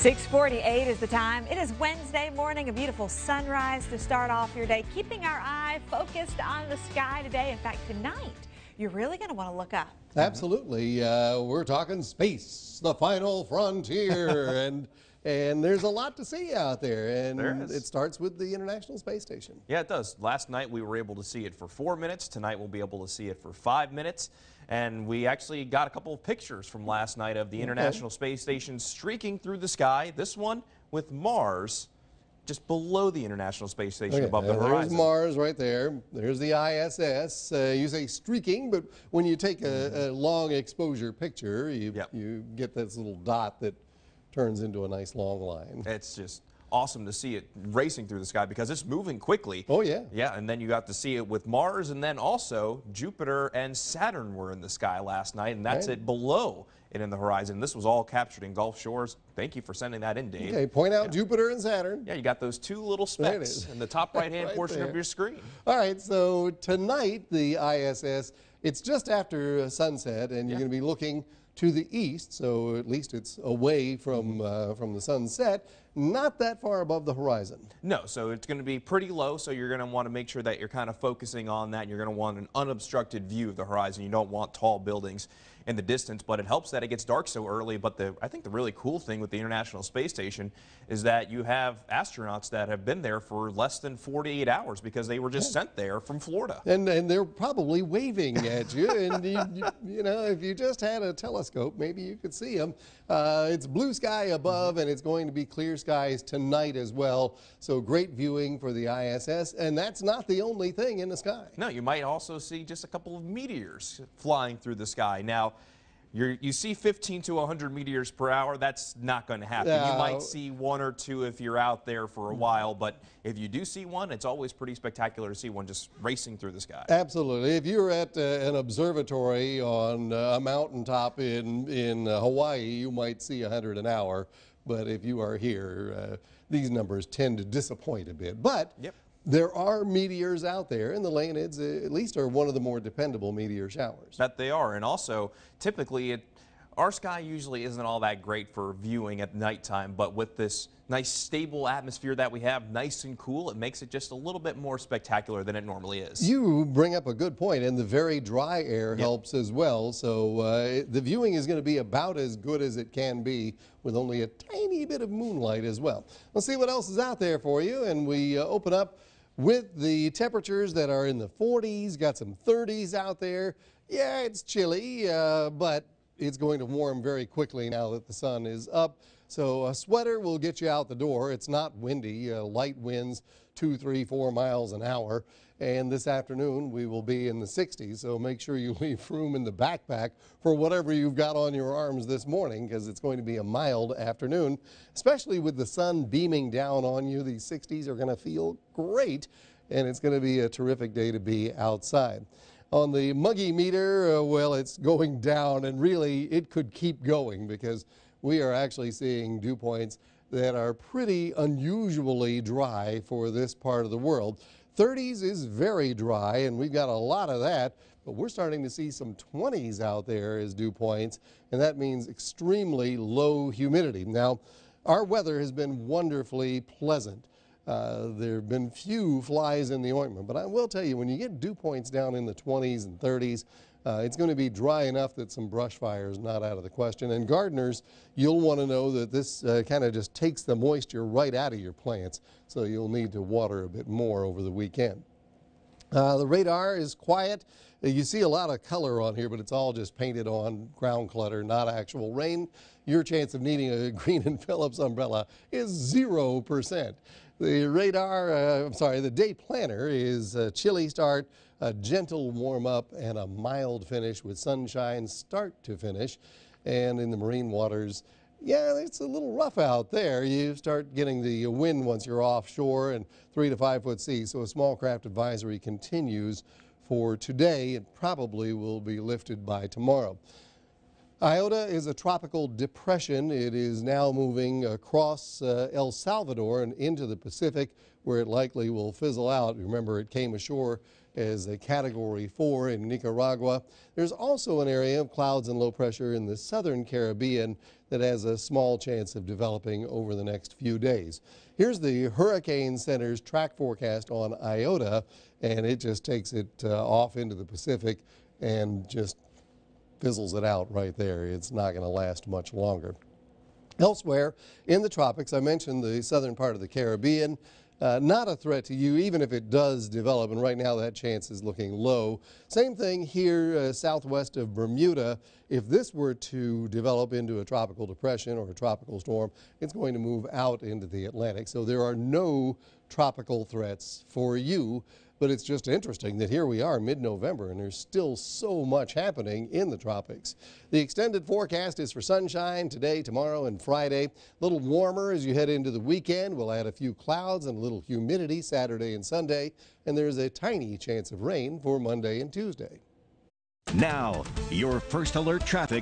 648 is the time. It is Wednesday morning, a beautiful sunrise to start off your day. Keeping our eye focused on the sky today. In fact, tonight, you're really going to want to look up. Absolutely. Uh, we're talking space, the final frontier, and and there's a lot to see out there. And it starts with the International Space Station. Yeah, it does. Last night we were able to see it for four minutes. Tonight we'll be able to see it for five minutes. And we actually got a couple of pictures from last night of the International okay. Space Station streaking through the sky. This one with Mars just below the International Space Station okay. above the horizon. There's Mars right there. There's the ISS. Uh, you say streaking, but when you take a, mm-hmm. a long exposure picture, you, yep. you get this little dot that turns into a nice long line. It's just awesome to see it racing through the sky because it's moving quickly. Oh, yeah. Yeah, and then you got to see it with Mars, and then also Jupiter and Saturn were in the sky last night, and that's right. it below and in the horizon. This was all captured in Gulf Shores. Thank you for sending that in, Dave. Okay, point out yeah. Jupiter and Saturn. Yeah, you got those two little specks in the top right-hand right portion there. of your screen. All right, so tonight the ISS, it's just after sunset, and yeah. you're going to be looking to the east, so at least it's away from, uh, from the sunset, not that far above the horizon. No, so it's going to be pretty low, so you're going to want to make sure that you're kind of focusing on that. You're going to want an unobstructed view of the horizon. You don't want tall buildings in the distance, but it helps that it gets dark so early. But the, I think the really cool thing with the International Space Station is that you have astronauts that have been there for less than 48 hours because they were just yeah. sent there from Florida. And, and they're probably waving at you. and, you, you, you, know, if you just had a telescope, maybe you could see them. Uh, it's blue sky above, mm -hmm. and it's going to be clear skies tonight as well. So great viewing for the ISS. And that's not the only thing in the sky. No, you might also see just a couple of meteors flying through the sky. Now, you you see 15 to 100 meteors per hour, that's not going to happen. you might see one or two if you're out there for a while, but if you do see one, it's always pretty spectacular to see one just racing through the sky. Absolutely. If you're at uh, an observatory on uh, a mountaintop in, in uh, Hawaii, you might see 100 an hour but if you are here, uh, these numbers tend to disappoint a bit. But yep. there are meteors out there, and the Leonids uh, at least are one of the more dependable meteor showers. That they are, and also typically it, our sky usually isn't all that great for viewing at nighttime, but with this nice stable atmosphere that we have, nice and cool. It makes it just a little bit more spectacular than it normally is. You bring up a good point, and the very dry air yep. helps as well. So uh, the viewing is going to be about as good as it can be with only a tiny bit of moonlight as well. Let's see what else is out there for you, and we uh, open up with the temperatures that are in the 40s, got some 30s out there. Yeah, it's chilly, uh, but it's going to warm very quickly now that the sun is up. So a sweater will get you out the door. It's not windy, uh, light winds, two, three, four miles an hour. And this afternoon we will be in the 60s, so make sure you leave room in the backpack for whatever you've got on your arms this morning because it's going to be a mild afternoon, especially with the sun beaming down on you. The 60s are going to feel great and it's going to be a terrific day to be outside on the muggy meter, uh, well, it's going down, and really it could keep going because we are actually seeing dew points that are pretty unusually dry for this part of the world. 30s is very dry, and we've got a lot of that, but we're starting to see some 20s out there as dew points, and that means extremely low humidity. Now, our weather has been wonderfully pleasant. Uh, there have been few flies in the ointment, but I will tell you, when you get dew points down in the 20s and 30s, uh, it's going to be dry enough that some brush fire is not out of the question. And gardeners, you'll want to know that this uh, kind of just takes the moisture right out of your plants, so you'll need to water a bit more over the weekend. Uh, the radar is quiet. You see a lot of color on here, but it's all just painted on ground clutter, not actual rain. Your chance of needing a Green and Phillips umbrella is 0%. The radar, uh, I'm sorry, the day planner is a chilly start, a gentle warm up, and a mild finish with sunshine start to finish. And in the marine waters, yeah, it's a little rough out there. You start getting the wind once you're offshore and three to five foot seas. So a small craft advisory continues for today. It probably will be lifted by tomorrow. Iota is a tropical depression. It is now moving across uh, El Salvador and into the Pacific where it likely will fizzle out. Remember, it came ashore as a Category 4 in Nicaragua. There's also an area of clouds and low pressure in the southern Caribbean that has a small chance of developing over the next few days. Here's the Hurricane Center's track forecast on Iota, and it just takes it uh, off into the Pacific and just fizzles it out right there. It's not going to last much longer. Elsewhere in the tropics, I mentioned the southern part of the Caribbean. Uh, not a threat to you, even if it does develop, and right now that chance is looking low. Same thing here uh, southwest of Bermuda. If this were to develop into a tropical depression or a tropical storm, it's going to move out into the Atlantic. So there are no tropical threats for you. But it's just interesting that here we are mid-November and there's still so much happening in the tropics. The extended forecast is for sunshine today, tomorrow, and Friday. A little warmer as you head into the weekend. We'll add a few clouds and a little humidity Saturday and Sunday. And there's a tiny chance of rain for Monday and Tuesday. Now, your first alert traffic.